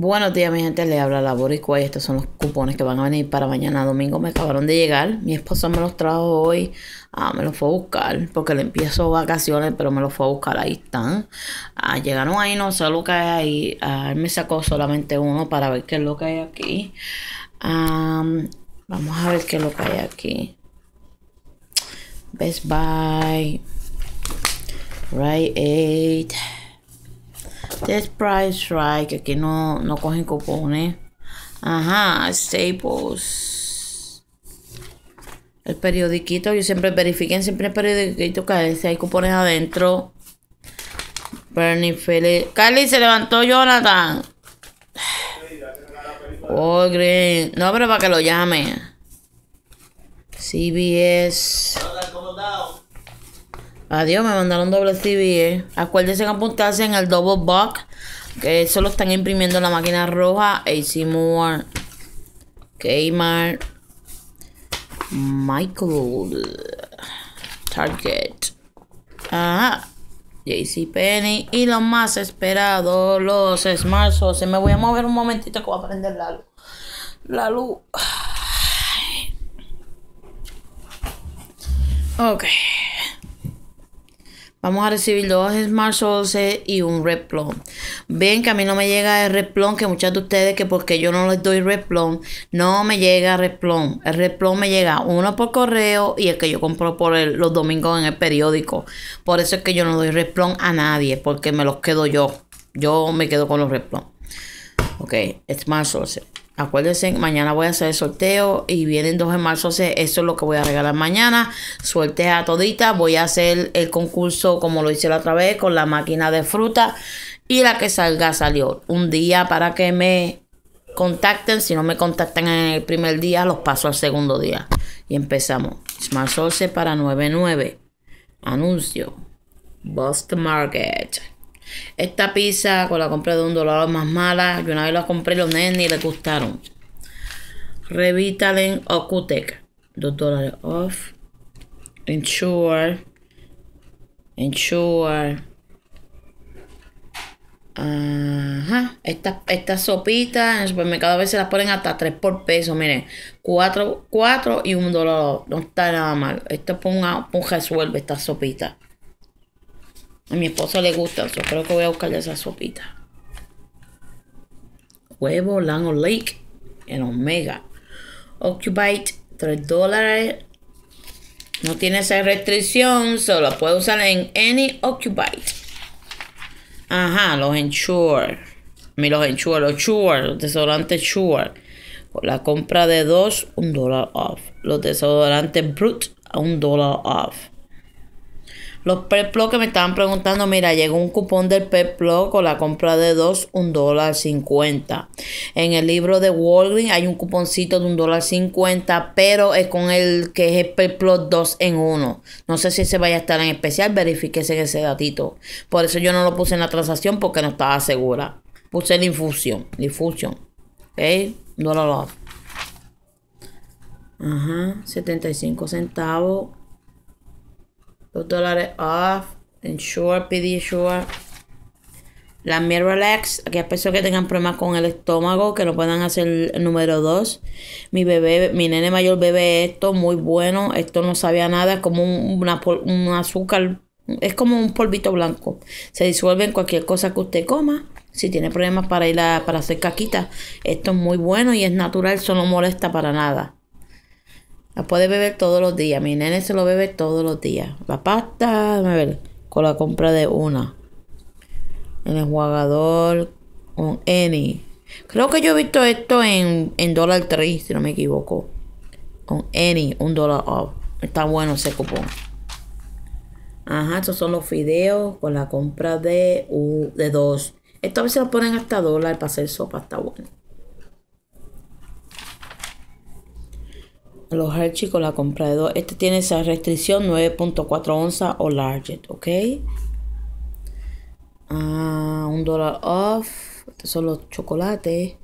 Buenos días, mi gente. Le habla la Boricua y estos son los cupones que van a venir para mañana domingo. Me acabaron de llegar. Mi esposo me los trajo hoy. Ah, me los fue a buscar porque le empiezo vacaciones, pero me los fue a buscar. Ahí están. Ah, llegaron ahí, no sé lo que hay ahí. Ah, me sacó solamente uno para ver qué es lo que hay aquí. vamos a ver qué es lo que hay aquí. Best Buy. Right Aid. Test Price Strike, right, que no, no cogen cupones. Ajá, Staples. El periodiquito, yo siempre verifiquen, siempre el periodiquito que si hay cupones adentro. Bernie Phillips. Carly se levantó Jonathan. Oh, Green. No, pero para que lo llame. CBS. Adiós, me mandaron doble ¿eh? Acuérdense que apuntarse en el Double Buck. Que eso lo están imprimiendo en la máquina roja. AC Moore. Kmart. Michael. Target. Ajá. Penny Y lo más esperado, los Smart Se Me voy a mover un momentito que voy a prender la luz. La luz. Ok. Vamos a recibir dos Smart Sources e- y un Replon. Ven que a mí no me llega el Replon, que muchas de ustedes que porque yo no les doy Replon, no me llega Replon. El Replon me llega uno por correo y el que yo compro por los domingos en el periódico. Por eso es que yo no doy Replon a nadie, porque me los quedo yo. Yo me quedo con los Replon. Ok, Smart Sources. Acuérdense, mañana voy a hacer el sorteo y vienen dos en marzo. Eso es lo que voy a regalar mañana. Suerte a todita. Voy a hacer el concurso como lo hice la otra vez con la máquina de fruta. Y la que salga salió. Un día para que me contacten. Si no me contactan en el primer día, los paso al segundo día. Y empezamos. Smart Source para 99. Anuncio. Bust Market. Esta pizza con la compré de un dólar más mala. Yo una vez la compré los nenes y le gustaron. Revitalen Ocutec. Dos dólares off. Ensure. ensure Ajá. Estas esta sopitas en el supermercado a veces las ponen hasta 3 por peso. Miren, 4, y un dólar. No está nada mal. Esto es para resuelve, esta sopita. A mi esposa le gusta, yo creo que voy a buscarle esa sopita. Huevo, Lango Lake, en Omega. Occubite 3 dólares. No tiene esa restricción, solo puede usar en any Occubite. Ajá, los Ensure. Mi los Ensure, los Sure, los desodorantes Sure. la compra de dos, un dólar off. Los desodorantes Brut, a un dólar off. Los Pep que me estaban preguntando, mira, llegó un cupón del peplo con la compra de dos, un dólar cincuenta. En el libro de Walgreens hay un cuponcito de un dólar cincuenta, pero es con el que es el 2 en uno. No sé si se vaya a estar en especial, verifíquese ese datito. Por eso yo no lo puse en la transacción porque no estaba segura. Puse la infusión, la infusión. ¿Ok? Dólar Ajá, 75 centavos dólares off. ensure, PD Insure. La Miralax, aquellas personas que tengan problemas con el estómago, que no puedan hacer el número 2. Mi bebé, mi nene mayor bebe esto, muy bueno. Esto no sabía nada, es como un, azúcar, es como un polvito blanco. Se disuelve en cualquier cosa que usted coma. Si tiene problemas para ir a, para hacer caquita, esto es muy bueno y es natural, eso no molesta para nada. La puede beber todos los días. Mi nene se lo bebe todos los días. La pasta, con la compra de una. En El jugador. con any. Creo que yo he visto esto en, en Dollar Tree, si no me equivoco. Con any, un dólar off. Está bueno ese cupón. Ajá, estos son los fideos con la compra de, de dos. Esto a veces lo ponen hasta dólar para hacer sopa, está bueno. los Hershey con la compra de dos. Este tiene esa restricción 9.4 onzas o larger, ¿ok? Ah, un dólar off. Estos son los chocolates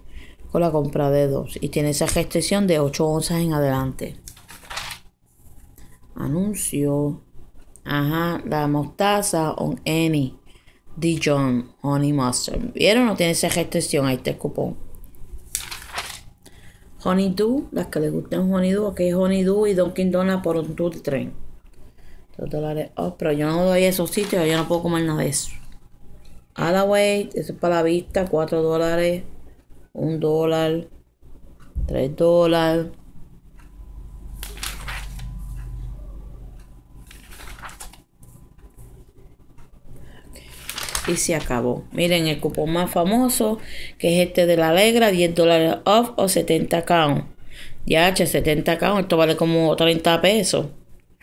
con la compra de dos. Y tiene esa restricción de 8 onzas en adelante. Anuncio. Ajá, la mostaza on any. Dijon Honey Mustard. ¿Vieron? No tiene esa restricción. Ahí está el cupón. Honeydew, las que les gusten Honeydew, ok, Honeydew y Dunkin' Donuts por un tour tren. Dos dólares oh, pero yo no doy esos sitios, yo no puedo comer nada de eso. Adaway, eso es para la vista, 4 dólares, 1 dólar, 3 dólares. y se acabó. Miren el cupón más famoso, que es este de la Alegra, 10 dólares off o 70 count. Ya, 70 count, esto vale como 30 pesos.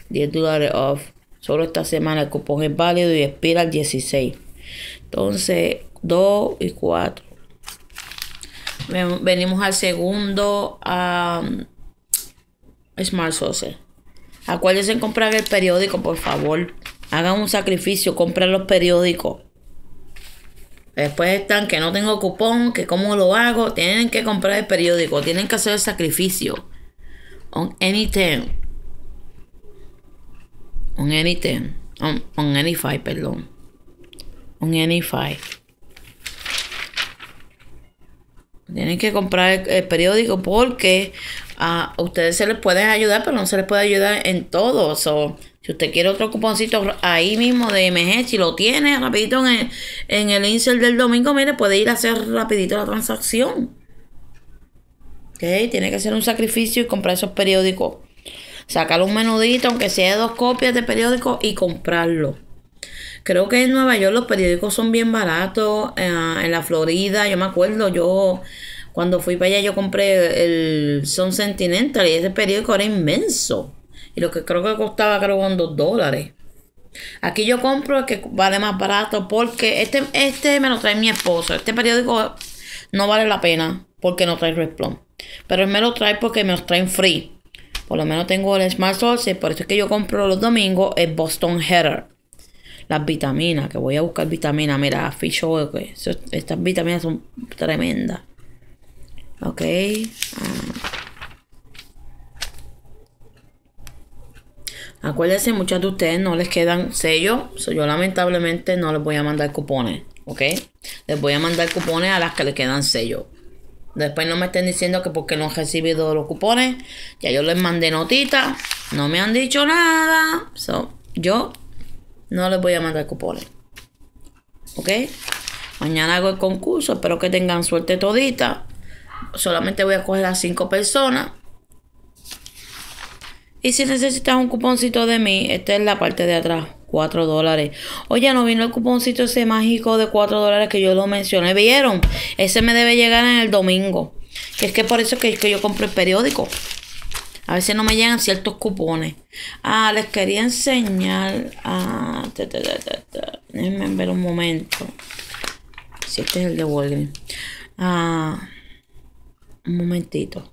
10 dólares off. Solo esta semana el cupón es válido y expira el 16. Entonces, 2 y 4. Venimos al segundo um, Smart Sauce. Acuérdense en comprar el periódico, por favor. Hagan un sacrificio, compren los periódicos. Después están que no tengo cupón, que cómo lo hago. Tienen que comprar el periódico, tienen que hacer el sacrificio. On anything. On anything. On, on any five, perdón. On any five. Tienen que comprar el, periódico porque a ustedes se les puede ayudar, pero no se les puede ayudar en todo. So, si usted quiere otro cuponcito ahí mismo de MG, si lo tiene rapidito en el, en del domingo, mire, puede ir a hacer rapidito la transacción. ¿Okay? Tiene que ser un sacrificio y comprar esos periódicos. Sacar un menudito, aunque sea dos copias de periódico, y comprarlo. Creo que en Nueva York los periódicos son bien baratos. Eh, en la Florida, yo me acuerdo, yo cuando fui para allá, yo compré el Sun Sentinel y ese periódico era inmenso. Y lo que creo que costaba, creo que dos dólares. Aquí yo compro el que vale más barato porque este, este me lo trae mi esposo. Este periódico no vale la pena porque no trae Resplom. Pero él me lo trae porque me lo traen free. Por lo menos tengo el Smart Y por eso es que yo compro los domingos el Boston Header. Las vitaminas, que voy a buscar vitaminas. Mira, fish estas vitaminas son tremendas. Ok. Ah. Acuérdense, muchas de ustedes no les quedan sellos. yo lamentablemente no les voy a mandar cupones. ¿Ok? Les voy a mandar cupones a las que les quedan sellos. Después no me estén diciendo que porque no han recibido los cupones. Ya yo les mandé notitas. No me han dicho nada. yo no les voy a mandar cupones. ¿Ok? Mañana hago el concurso. Espero que tengan suerte todita. Solamente voy a coger a cinco personas. Y si necesitas un cuponcito de mí, esta es la parte de atrás. 4 dólares. Oye, no vino el cuponcito ese mágico de 4 dólares que yo lo mencioné. ¿Vieron? Ese me debe llegar en el domingo. es que por eso es que yo compro el periódico. A veces no me llegan ciertos cupones. Ah, les quería enseñar. Ah, Déjenme ver un momento. Si este es el de Walgreens. Ah, un momentito.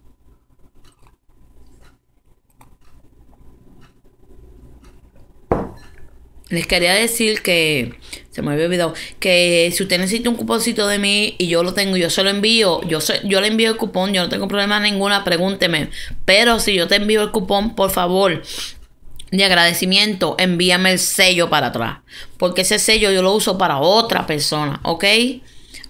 les quería decir que se me había olvidado que si usted necesita un cuponcito de mí y yo lo tengo, yo se lo envío, yo yo le envío el cupón, yo no tengo problema ninguna, pregúnteme. Pero si yo te envío el cupón, por favor, de agradecimiento, envíame el sello para atrás, porque ese sello yo lo uso para otra persona, ¿ok?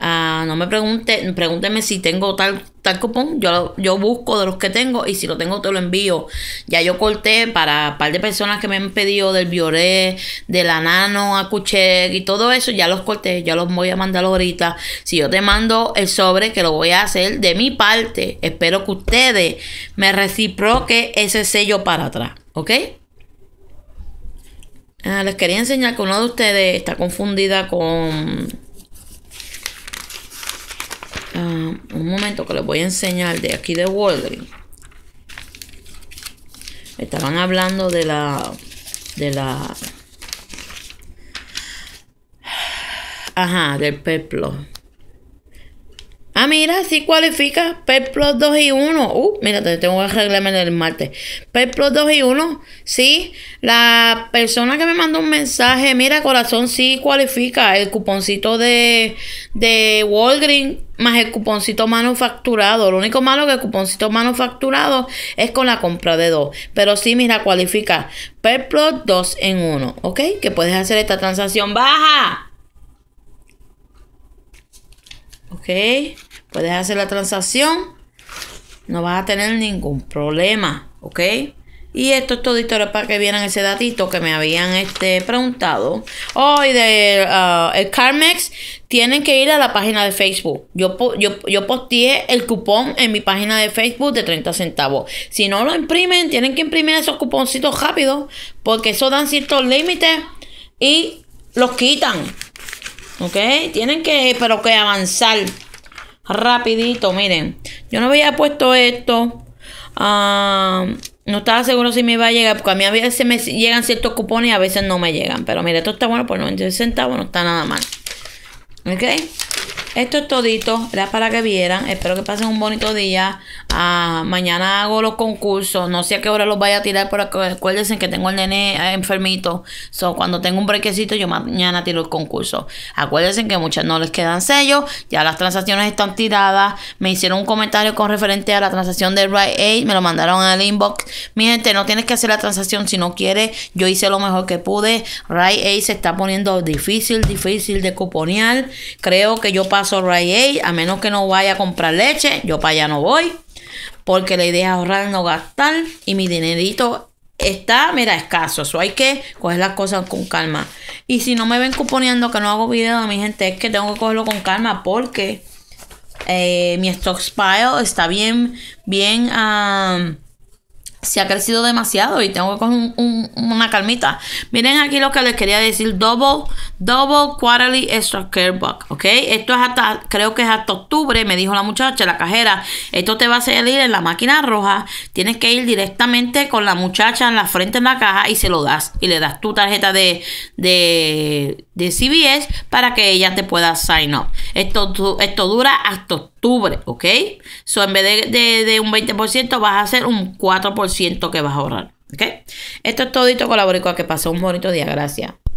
Ah, no me pregunte, pregúnteme si tengo tal, tal cupón. Yo, yo busco de los que tengo y si lo tengo te lo envío. Ya yo corté para un par de personas que me han pedido del Biore, de la Nano, cuché y todo eso. Ya los corté, ya los voy a mandar ahorita. Si yo te mando el sobre, que lo voy a hacer de mi parte. Espero que ustedes me reciproquen ese sello para atrás. ¿Ok? Ah, les quería enseñar que uno de ustedes está confundida con Ah, un momento que les voy a enseñar de aquí de Walgreens. Estaban hablando de la, de la, ajá, del peplo. Ah, mira, sí cualifica. PER 2 y 1. Uh, mira, tengo que arreglarme el martes. PER 2 y 1. Sí, la persona que me mandó un mensaje, mira, corazón, sí cualifica. El cuponcito de, de Walgreens más el cuponcito manufacturado. Lo único malo que el cuponcito manufacturado es con la compra de dos. Pero sí, mira, cualifica per 2 en 1. ¿Ok? Que puedes hacer esta transacción baja. ¿Ok? Puedes hacer la transacción. No vas a tener ningún problema, ¿ok? Y esto es todo, historia, para que vieran ese datito que me habían este, preguntado. Hoy de ah, CarMex tienen que ir a la página de Facebook. Yo, yo, yo posteé el cupón en mi página de Facebook de 30 centavos. Si no lo imprimen, tienen que imprimir esos cuponcitos rápidos porque eso dan ciertos límites y los quitan. ¿Ok? Tienen que, pero que avanzar rapidito. Miren, yo no había puesto esto. Ah, no estaba seguro si me iba a llegar, porque a mí a veces me llegan ciertos cupones y a veces no me llegan. Pero mire esto está bueno por 90 centavos, no está nada mal. ¿Ok? Esto es todito, era para que vieran. Espero que pasen un bonito día. Ah, mañana hago los concursos. No sé a qué hora los vaya a tirar, pero acuérdense que tengo el nene eh, enfermito. So, cuando tengo un brequecito, yo mañana tiro el concurso. Acuérdense que muchas no les quedan sellos. Ya las transacciones están tiradas. Me hicieron un comentario con referente a la transacción de Right Aid. Me lo mandaron al inbox. Mi gente, no tienes que hacer la transacción si no quieres. Yo hice lo mejor que pude. Right Aid se está poniendo difícil, difícil de cuponear. Creo que yo paso a menos que no vaya a comprar leche, yo para allá no voy, porque la idea es ahorrar, no gastar, y mi dinerito está, mira, escaso, eso hay que coger las cosas con calma. Y si no me ven componiendo que no hago a mi gente, es que tengo que cogerlo con calma, porque eh, mi mi stockpile está bien, bien... Ah, se ha crecido demasiado y tengo que coger una calmita. Miren aquí lo que les quería decir, double, double quarterly extra care buck. ¿ok? Esto es hasta, creo que es hasta octubre, me dijo la muchacha, la cajera, esto te va a salir en la máquina roja, tienes que ir directamente con la muchacha en la frente en la caja y se lo das, y le das tu tarjeta de de CBS para que ella te pueda sign up. Esto, esto dura hasta octubre, ¿ok? So, en vez de, un 20% vas a hacer un 4% que vas a ahorrar, ¿ok? Esto es todito colaborico. Que pasó un bonito día. Gracias.